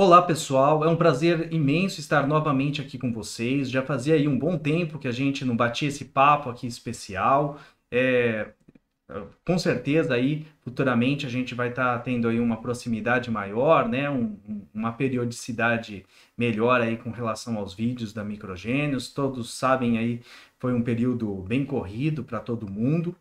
Olá pessoal, é um prazer imenso estar novamente aqui com vocês. Já fazia aí um bom tempo que a gente não batia esse papo aqui especial. É, com certeza aí futuramente a gente vai estar tá tendo aí uma proximidade maior, né? Um, uma periodicidade melhor aí com relação aos vídeos da Microgênios. Todos sabem aí foi um período bem corrido para todo mundo.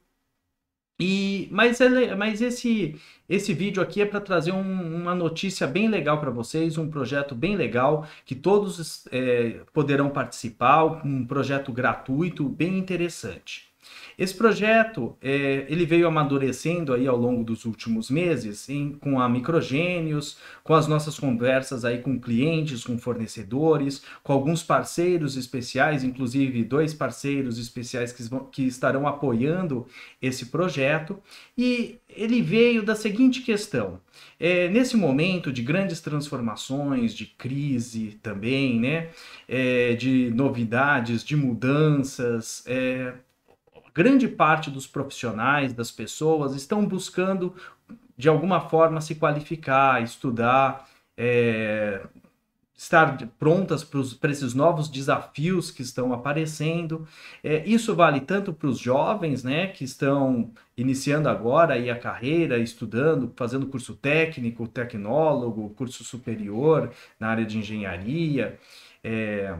E, mas, ele, é mas esse, esse vídeo aqui é para trazer um, uma notícia bem legal para vocês, um projeto bem legal que todos é, poderão participar, um projeto gratuito, bem interessante. Esse projeto é, ele veio amadurecendo aí ao longo dos últimos meses, em, com a Microgênios, com as nossas conversas aí com clientes, com fornecedores, com alguns parceiros especiais, inclusive dois parceiros especiais que, que estarão apoiando esse projeto. E ele veio da seguinte questão: é, nesse momento de grandes transformações, de crise também, né, é, de novidades, de mudanças, é, grande parte dos profissionais, das pessoas, estão buscando de alguma forma se qualificar, estudar, é, estar prontas para esses novos desafios que estão aparecendo. É, isso vale tanto para os jovens, né, que estão iniciando agora aí a carreira, estudando, fazendo curso técnico, tecnólogo, curso superior na área de engenharia. É,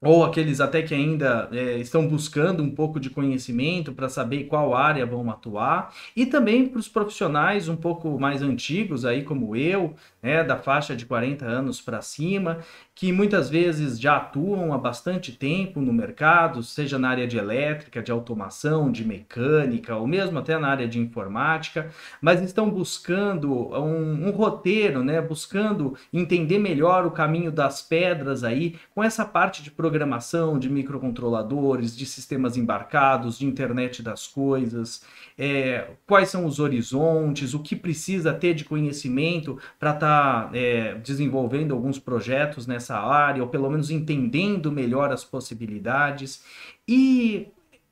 ou aqueles até que ainda é, estão buscando um pouco de conhecimento para saber qual área vão atuar, e também para os profissionais um pouco mais antigos, aí como eu, né, da faixa de 40 anos para cima, que muitas vezes já atuam há bastante tempo no mercado, seja na área de elétrica, de automação, de mecânica, ou mesmo até na área de informática, mas estão buscando um, um roteiro, né, buscando entender melhor o caminho das pedras aí, com essa parte de produção programação de microcontroladores, de sistemas embarcados, de internet das coisas, é, quais são os horizontes, o que precisa ter de conhecimento para estar tá, é, desenvolvendo alguns projetos nessa área, ou pelo menos entendendo melhor as possibilidades. E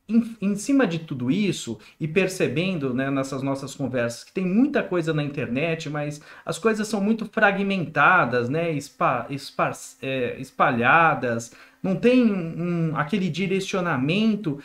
em, em, cima de tudo isso e percebendo né, nessas nossas conversas que tem muita coisa na internet, mas as coisas são muito fragmentadas, né, é, espalhadas, não tem um, aquele direcionamento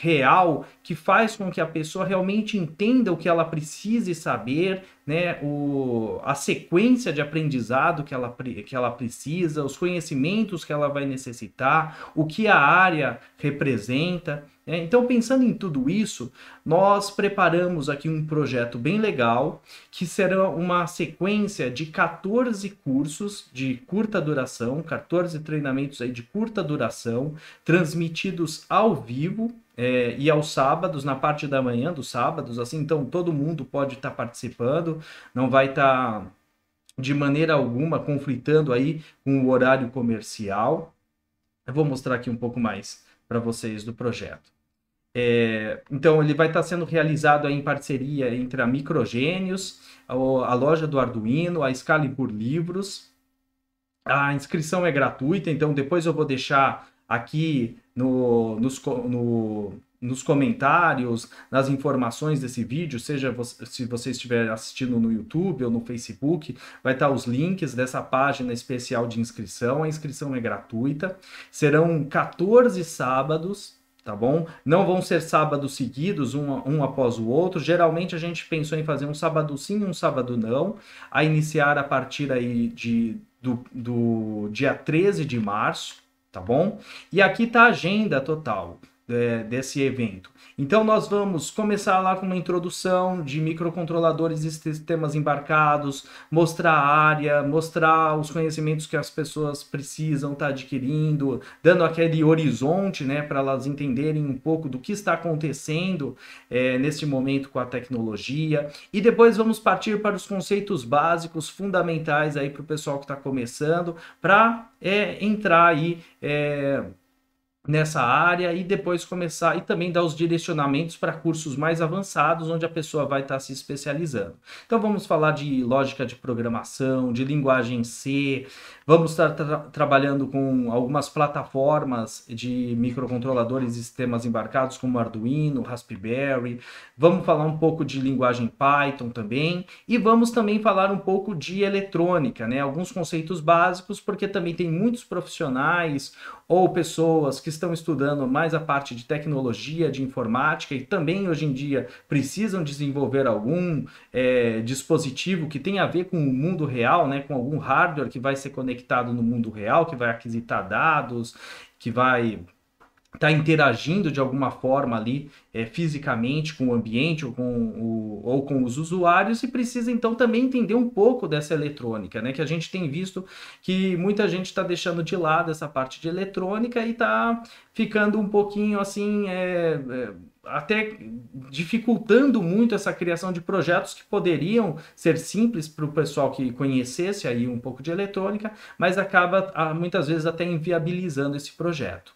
real que faz com que a pessoa realmente entenda o que ela precise saber, né, o, a sequência de aprendizado que ela, que ela precisa, os conhecimentos que ela vai necessitar, o que a área representa. Né? Então, pensando em tudo isso, nós preparamos aqui um projeto bem legal, que será uma sequência de 14 cursos de curta duração, 14 treinamentos aí de curta duração, transmitidos ao vivo é, e aos sábados, na parte da manhã dos sábados, assim, então todo mundo pode estar tá participando, não vai estar tá, de maneira alguma conflitando aí com o horário comercial. Eu vou mostrar aqui um pouco mais para vocês do projeto. É, então, ele vai estar tá sendo realizado em parceria entre a Microgênios, a, a loja do Arduino, a por Livros. A inscrição é gratuita, então depois eu vou deixar aqui no, nos, no, nos comentários, nas informações desse vídeo, seja você, se você estiver assistindo no YouTube ou no Facebook, vai estar os links dessa página especial de inscrição. A inscrição é gratuita. Serão 14 sábados tá bom? Não vão ser sábados seguidos, um, um após o outro. Geralmente a gente pensou em fazer um sábado sim, um sábado não, a iniciar a partir aí de, do, do dia 13 de março, tá bom? E aqui está a agenda total. É, desse evento. Então nós vamos começar lá com uma introdução de microcontroladores e sistemas embarcados, mostrar a área, mostrar os conhecimentos que as pessoas precisam estar tá adquirindo, dando aquele horizonte, né, para elas entenderem um pouco do que está acontecendo é, momento com a tecnologia. E depois vamos partir para os conceitos básicos, fundamentais aí para o pessoal que está começando, para é, entrar aí é, nessa área e depois começar e também dar os direcionamentos para cursos mais avançados onde a pessoa vai estar tá se especializando. Então vamos falar de lógica de programação, de linguagem C, vamos estar tá tra trabalhando com algumas plataformas de microcontroladores e sistemas embarcados como Arduino, Raspberry. Vamos falar um pouco de linguagem Python também e vamos também falar um pouco de eletrônica, né? Alguns conceitos básicos porque também tem muitos profissionais ou pessoas que estão estudando mais a parte de tecnologia, de informática e também hoje em dia precisam desenvolver algum é, dispositivo que tenha a ver com o mundo real, né, com algum hardware que vai ser conectado no mundo real, que vai aquisitar dados, que vai está interagindo de alguma forma ali é, fisicamente com o ambiente ou com, o, ou com os usuários e precisa então também entender um pouco dessa eletrônica, né? Que a gente tem visto que muita gente está deixando de lado essa parte de eletrônica e está ficando um pouquinho assim. É, é até dificultando muito essa criação de projetos que poderiam ser simples para o pessoal que conhecesse aí um pouco de eletrônica, mas acaba ah, muitas vezes até inviabilizando esse projeto.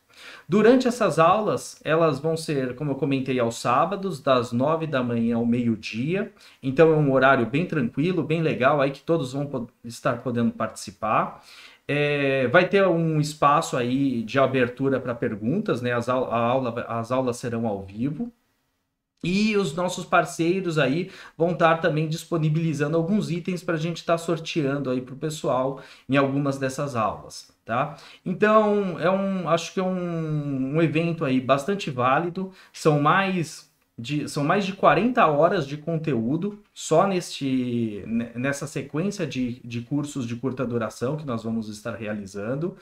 Durante essas aulas, elas vão ser, como eu comentei, aos sábados, das nove da manhã ao meio-dia. Então é um horário bem tranquilo, bem legal, aí que todos vão estar podendo participar. É, vai ter um espaço aí de abertura para perguntas, né? As, a aula, as aulas serão ao vivo. E os nossos parceiros aí vão estar também disponibilizando alguns itens para a gente estar tá sorteando aí para o pessoal em algumas dessas aulas, tá? Então, é um, acho que é um, um evento aí bastante válido, são mais de, são mais de 40 horas de conteúdo só neste, nessa sequência de, de cursos de curta duração que nós vamos estar realizando.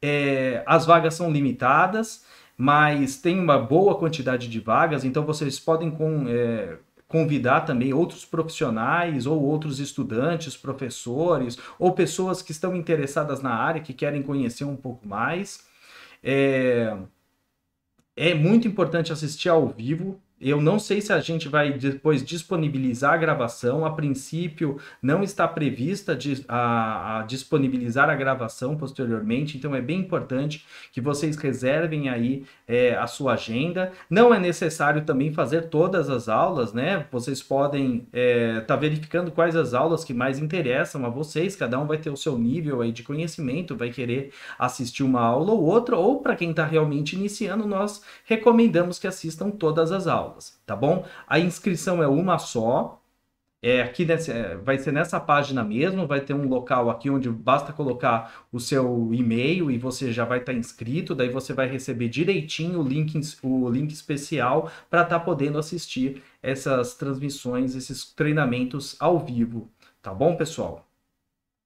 É, as vagas são limitadas, mas tem uma boa quantidade de vagas, então vocês podem com, é, convidar também outros profissionais ou outros estudantes, professores ou pessoas que estão interessadas na área, que querem conhecer um pouco mais. É, é muito importante assistir ao vivo, eu não sei se a gente vai depois disponibilizar a gravação. A princípio, não está prevista de, a, a, disponibilizar a gravação posteriormente, então é bem importante que vocês reservem aí é, a sua agenda. Não é necessário também fazer todas as aulas, né? Vocês podem estar é, tá verificando quais as aulas que mais interessam a vocês. Cada um vai ter o seu nível aí de conhecimento, vai querer assistir uma aula ou outra, ou para quem está realmente iniciando, nós recomendamos que assistam todas as aulas aulas, tá bom? A inscrição é uma só. É aqui nesse, é, vai ser nessa página mesmo, vai ter um local aqui onde basta colocar o seu e-mail e você já vai estar tá inscrito, daí você vai receber direitinho o link, o link especial para estar tá podendo assistir essas transmissões, esses treinamentos ao vivo, tá bom, pessoal?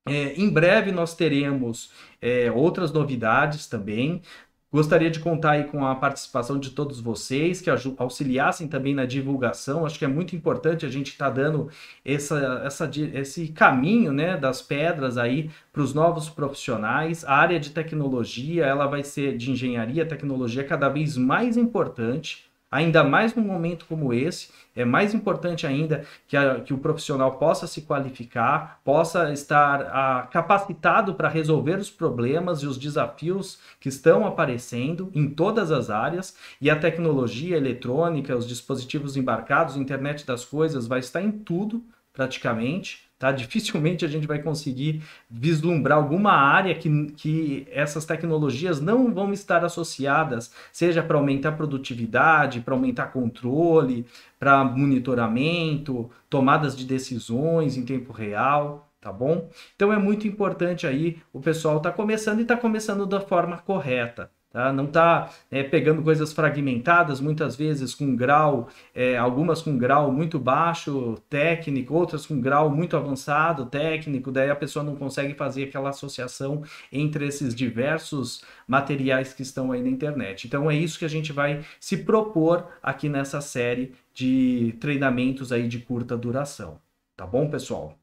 É, em breve nós teremos é, outras novidades também. Gostaria de contar aí com a participação de todos vocês que auxiliassem também na divulgação. Acho que é muito importante a gente estar tá dando essa, essa, esse caminho né, das pedras aí para os novos profissionais. A área de tecnologia, ela vai ser de engenharia, tecnologia cada vez mais importante Ainda mais num momento como esse, é mais importante ainda que, a, que o profissional possa se qualificar, possa estar a, ah, capacitado para resolver os problemas e os desafios que estão aparecendo em todas as áreas, e a tecnologia a eletrônica, os dispositivos embarcados, a internet das coisas vai estar em tudo praticamente Tá? Dificilmente a gente vai conseguir vislumbrar alguma área que, que essas tecnologias não vão estar associadas, seja para aumentar produtividade, para aumentar controle, para monitoramento, tomadas de decisões em tempo real tá bom? Então é muito importante aí o pessoal tá começando e tá começando da forma correta, Tá? Não está é, eh, pegando coisas fragmentadas, muitas vezes com grau, é, algumas com grau muito baixo técnico, outras com grau muito avançado técnico, daí a pessoa não consegue fazer aquela associação entre esses diversos materiais que estão aí na internet. Então é isso que a gente vai se propor aqui nessa série de treinamentos aí de curta duração. Tá bom, pessoal?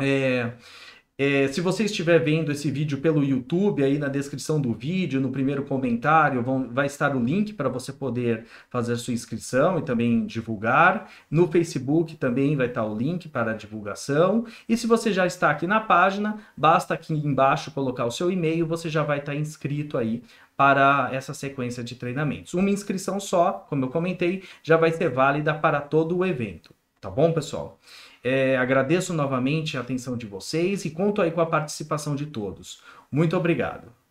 É, é, se você estiver vendo esse vídeo pelo YouTube, aí na descrição do vídeo, no primeiro comentário, vão, vai estar o link para você poder fazer sua inscrição e também divulgar. No Facebook também vai estar o link para a divulgação. E se você já está aqui na página, basta aqui embaixo colocar o seu e-mail, você já vai estar inscrito aí para essa sequência de treinamentos. Uma inscrição só, como eu comentei, já vai ser válida para todo o evento. Tá bom, pessoal? É, agradeço novamente a atenção de vocês e conto aí com a participação de todos. Muito obrigado.